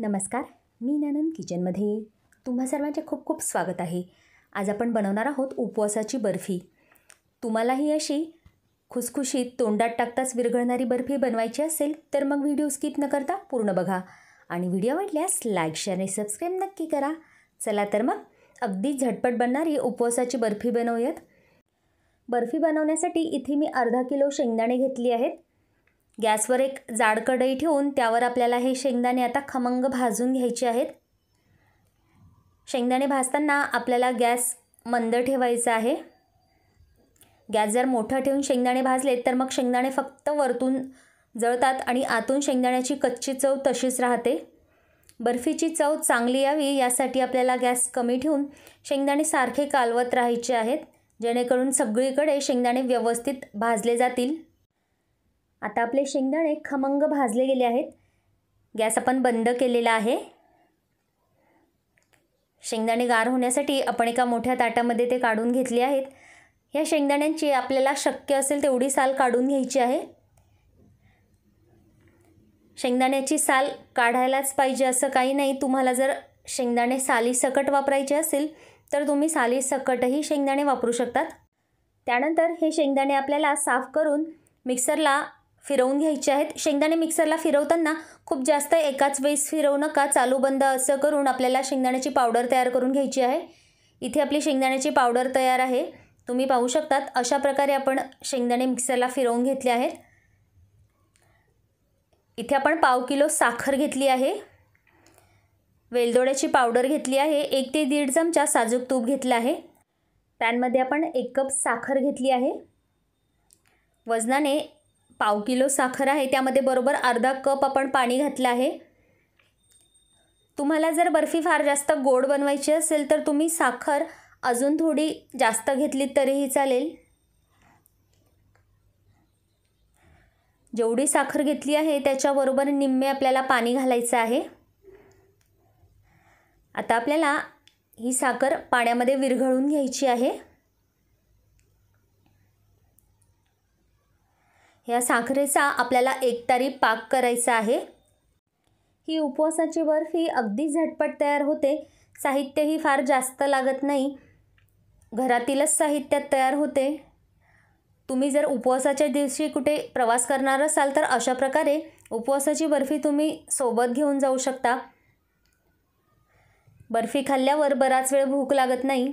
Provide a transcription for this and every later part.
नमस्कार मी ज्ञानंद किचनमध्ये तुम्हा सर्वांचे खूप खूप स्वागत आहे आज आपण बनवणार आहोत उपवासाची बर्फी तुम्हालाही अशी खुसखुशीत तोंडात टाकताच विरघळणारी बर्फी बनवायची असेल तर मग व्हिडिओ स्किप न करता पूर्ण बघा आणि व्हिडिओ आवडल्यास लाईक शेअर आणि सबस्क्राईब नक्की करा चला तर मग अगदी झटपट बनणारी उपवासाची बर्फी बनवूयात बर्फी बनवण्यासाठी इथे मी अर्धा किलो शेंगदाणे घेतली आहेत गॅसवर एक जाड कढई ठेवून त्यावर आपल्याला हे शेंगदाणे आता खमंग भाजून घ्यायचे आहेत शेंगदाणे भाजताना आपल्याला गॅस मंद ठेवायचा आहे गॅस जर मोठा ठेवून शेंगदाणे भाजले तर मग शेंगदाणे फक्त वरतून जळतात आणि आतून शेंगदाण्याची कच्ची चव तशीच राहते बर्फीची चव चांगली यावी यासाठी आपल्याला गॅस कमी ठेवून शेंगदाणे सारखे कालवत राहायचे आहेत जेणेकरून सगळीकडे शेंगदाणे व्यवस्थित भाजले जातील आता आपले शेंगदाणे खमंग भाजले गेले आहेत गॅस आपण बंद केलेला आहे शेंगदाणे गार होण्यासाठी आपण एका मोठ्या ताटामध्ये ते काढून घेतले आहेत या शेंगदाण्यांची आपल्याला शक्य असेल तेवढी साल काढून घ्यायची आहे शेंगदाण्याची साल काढायलाच पाहिजे असं काही नाही तुम्हाला जर शेंगदाणे सालीसकट वापरायचे असेल तर तुम्ही सालीसकटही शेंगदाणे वापरू शकतात त्यानंतर हे शेंगदाणे आपल्याला साफ करून मिक्सरला फिरवून घ्यायचे आहेत शेंगदाणे मिक्सरला फिरवताना खूप जास्त एकाच वेळेस फिरवू नका चालू बंद असं करून आपल्याला शेंगदाण्याची पावडर तयार करून घ्यायची आहे इथे आपली शेंगदाण्याची पावडर तयार आहे तुम्ही पाहू शकतात अशा प्रकारे आपण शेंगदाणे मिक्सरला फिरवून घेतले आहेत इथे आपण पाव किलो साखर घेतली आहे वेलदोड्याची पावडर घेतली आहे एक ते दीड चमचा साजूक तूप घेतला आहे पॅनमध्ये आपण एक कप साखर घेतली आहे वजनाने पाव किलो साखर आहे त्यामध्ये बरोबर अर्धा कप आपण पाणी घातलं आहे तुम्हाला जर बर्फी फार जास्त गोड बनवायची असेल तर तुम्ही साखर अजून थोडी जास्त घेतली तरीही चालेल जेवढी साखर घेतली आहे त्याच्याबरोबर निम्मे आपल्याला पाणी घालायचं आहे आता आपल्याला ही साखर पाण्यामध्ये विरघळून घ्यायची आहे ह्या साखरेचा आपल्याला एकतारी पाक करायचा आहे ही उपवासाची बर्फी अगदी झटपट तयार होते साहित्यही फार जास्त लागत नाही घरातीलच साहित्यात तयार होते तुम्ही जर उपवासाच्या दिवशी कुठे प्रवास करणार असाल तर अशा प्रकारे उपवासाची बर्फी तुम्ही सोबत घेऊन जाऊ शकता बर्फी खाल्ल्यावर बराच वेळ भूक लागत नाही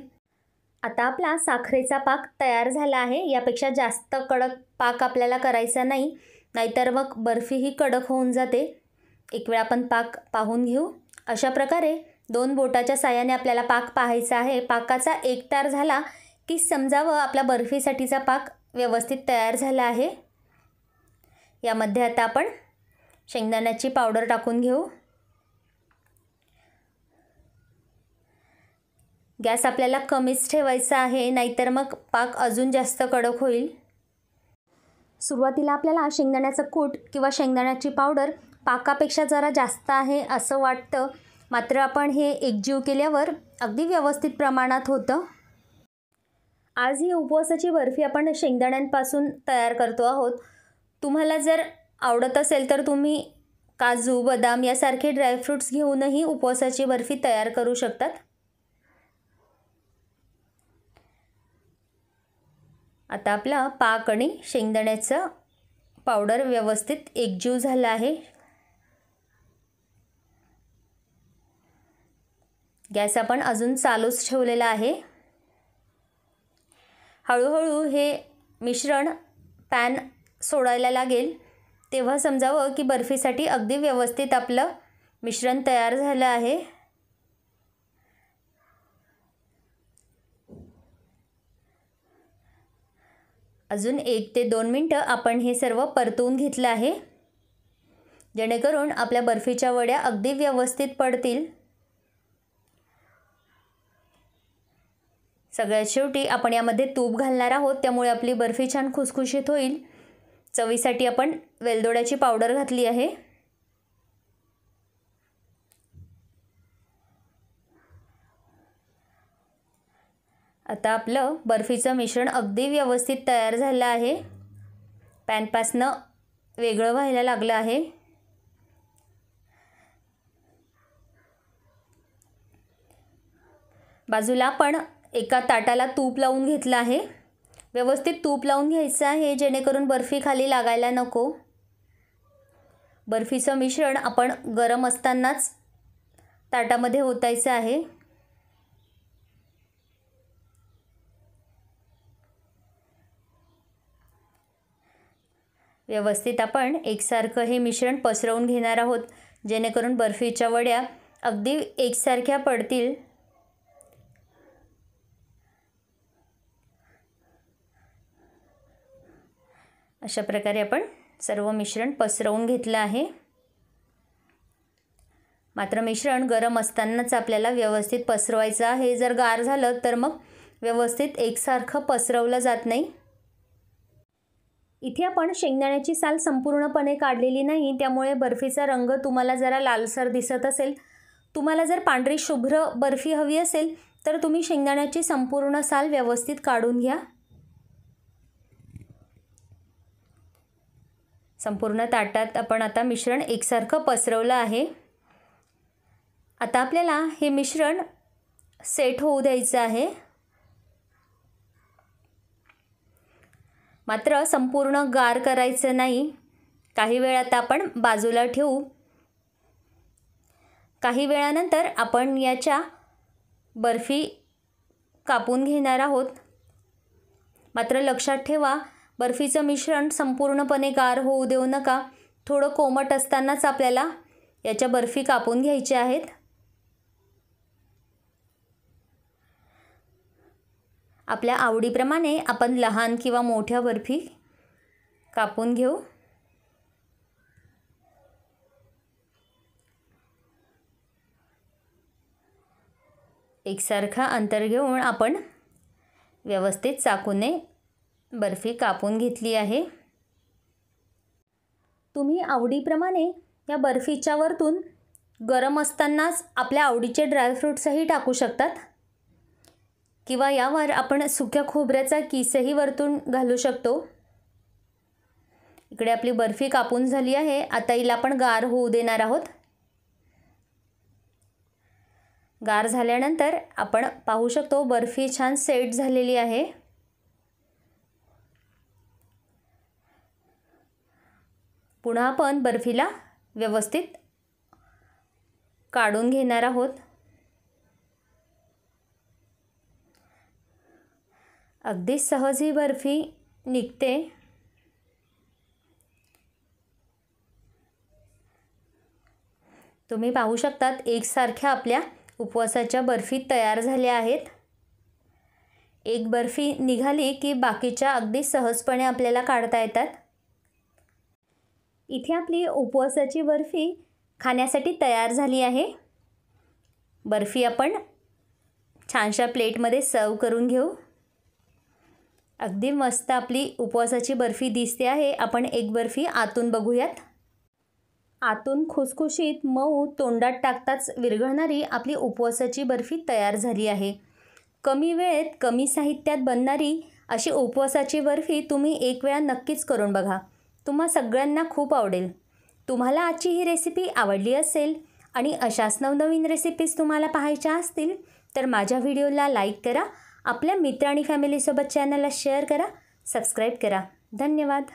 आता आपला साखरेचा पाक तयार झाला आहे यापेक्षा जास्त कडक पाक आपल्याला करायचा नाही नाहीतर मग बर्फी ही कडक होऊन जाते एक वेळा आपण पाक पाहून घेऊ अशा प्रकारे दोन बोटाच्या साह्याने आपल्याला पाक पाहायचा आहे पाकाचा एक तार झाला की समजावं आपला बर्फीसाठीचा पाक व्यवस्थित तयार झाला आहे यामध्ये आता आपण शेंगदाण्याची पावडर टाकून घेऊ गॅस आपल्याला कमीच ठेवायचा आहे नाहीतर मग पाक अजून जास्त कडक होईल सुरुवातीला आपल्याला शेंगदाण्याचं कूट किंवा शेंगदाण्याची पावडर पाकापेक्षा जरा जास्त आहे असं वाटतं मात्र आपण हे एकजीव केल्यावर अगदी व्यवस्थित प्रमाणात होतं आज ही उपवासाची बर्फी आपण शेंगदाण्यांपासून तयार करतो आहोत तुम्हाला जर आवडत असेल तर तुम्ही काजू बदाम यासारखे ड्रायफ्रूट्स घेऊनही उपवासाची बर्फी तयार करू शकतात आता आपला पाक आणि शेंगदाण्याचं पावडर व्यवस्थित एकजीव झाला आहे गॅस आपण अजून चालूच ठेवलेला आहे हळूहळू हे मिश्रण पॅन सोडायला लागेल तेव्हा समजावं की बर्फीसाठी अगदी व्यवस्थित आपलं मिश्रण तयार झालं आहे अजून एक ते दोन मिनटं आपण हे सर्व परतवून घेतलं आहे जेणेकरून आपल्या बर्फीच्या वड्या अगदी व्यवस्थित पडतील सगळ्यात शेवटी आपण यामध्ये तूप घालणार आहोत त्यामुळे आपली बर्फी छान खुसखुशीत होईल चवीसाठी आपण वेलदोड्याची पावडर घातली आहे आता आपलं बर्फीचं मिश्रण अगदी व्यवस्थित तयार झालं आहे पॅनपासनं वेगळं व्हायला लागलं आहे बाजूला पण एका ताटाला तूप लावून घेतलं आहे व्यवस्थित तूप लावून घ्यायचं आहे जेणेकरून बर्फी खाली लागायला नको बर्फीचं मिश्रण आपण गरम असतानाच ताटामध्ये ओतायचं आहे व्यवस्थित आपण एकसारखं हे मिश्रण पसरवून घेणार आहोत जेणेकरून बर्फीच्या वड्या अगदी एकसारख्या पडतील अशा प्रकारे आपण सर्व मिश्रण पसरवून घेतलं आहे मात्र मिश्रण गरम असतानाच आपल्याला व्यवस्थित पसरवायचं आहे जर गार झालं तर मग व्यवस्थित एकसारखं पसरवलं जात नाही इथे आपण शेंगदाण्याची साल संपूर्णपणे काढलेली नाही त्यामुळे बर्फीचा रंग तुम्हाला जरा लालसर दिसत असेल तुम्हाला जर पांढरी शुभ्र बर्फी हवी असेल तर तुम्ही शेंगदाण्याची संपूर्ण साल व्यवस्थित काढून घ्या संपूर्ण ताटात आपण आता मिश्रण एकसारखं पसरवलं आहे आता आपल्याला हे मिश्रण सेट होऊ द्यायचं आहे मात्र संपूर्ण गार करायचं नाही काही वेळात आपण बाजूला ठेवू काही वेळानंतर आपण याच्या बर्फी कापून घेणार आहोत मात्र लक्षात ठेवा बर्फीचं मिश्रण संपूर्णपणे गार होऊ देऊ नका थोडं कोमट असतानाच आपल्याला याच्या बर्फी कापून घ्यायच्या आहेत आपल्या आवडीप्रमाणे आपण लहान किंवा मोठ्या बर्फी कापून घेऊ एकसारखा अंतर घेऊन आपण व्यवस्थित चाकूने बर्फी कापून घेतली आहे तुम्ही आवडीप्रमाणे या बर्फीच्या वरतून गरम असतानाच आपल्या आवडीचे ड्रायफ्रूट्सही टाकू शकतात किंवा यावर आपण सुक्या खोबऱ्याचा किसही वरतून घालू शकतो इकडे आपली बर्फी कापून झाली आहे आता हिला आपण गार होऊ देणार आहोत गार झाल्यानंतर आपण पाहू शकतो बर्फी छान सेट झालेली आहे पुन्हा आपण बर्फीला व्यवस्थित काढून घेणार आहोत अगदी सहज ही बर्फी निघते तुम्ही पाहू शकतात एकसारख्या आपल्या उपवासाच्या बर्फी तयार झाल्या आहेत एक बर्फी निघाली की बाकीच्या अगदी सहजपणे आपल्याला काढता येतात इथे आपली उपवासाची बर्फी खाण्यासाठी तयार झाली आहे बर्फी आपण छानशा प्लेटमध्ये सर्व करून घेऊ अगदी मस्त आपली उपवासाची बर्फी दिसते आहे आपण एक बर्फी आतून बघूयात आतून खुसखुशीत मऊ तोंडात टाकताच विरघळणारी आपली उपवासाची बर्फी तयार झाली आहे कमी वेळेत कमी साहित्यात बनणारी अशी उपवासाची बर्फी तुम्ही एक वेळा नक्कीच करून बघा तुम्हा सगळ्यांना खूप आवडेल तुम्हाला आजची ही रेसिपी आवडली असेल आणि अशाच नवनवीन रेसिपीज तुम्हाला पाहायच्या असतील तर माझ्या व्हिडिओला लाईक करा आपल्या मित्र आणि फॅमिलीसोबत चॅनलला शेअर करा सबस्क्राईब करा धन्यवाद